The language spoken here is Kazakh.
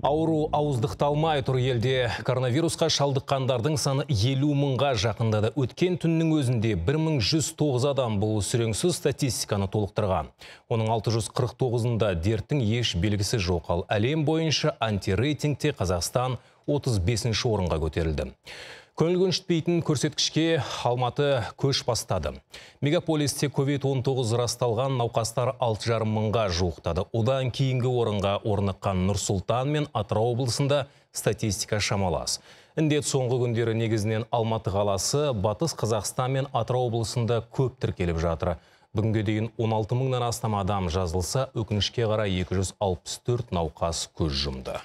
Ауру ауыздықталмай тұр елде коронавирусқа шалдыққандардың саны елу мыңға жақындады. Өткен түннің өзінде 1109 адам бұл сүреңсіз статистиканы толықтырған. Оның 649-ында дерттің еш белгісі жоқ ал әлем бойынша антирейтингте Қазақстан 35 ші орынға көтерілді көншітпейтін көрсеткішке Алматы көш бастады. Мегаполисте COVID-19 расталған науқастар жарым мыңға жуықтады. Одан кейінгі орынға орныққан нұрсұлтан мен Атырау облысында статистика шамалас. Індет соңғы күндері негізінен Алматы қаласы, Батыс Қазақстан мен Атырау облысында көп тіркеліп жатыр. Бүгінге дейін 16 мыңнан астам адам жазылса, өкінішке қарай 264 науқас көз жұмды.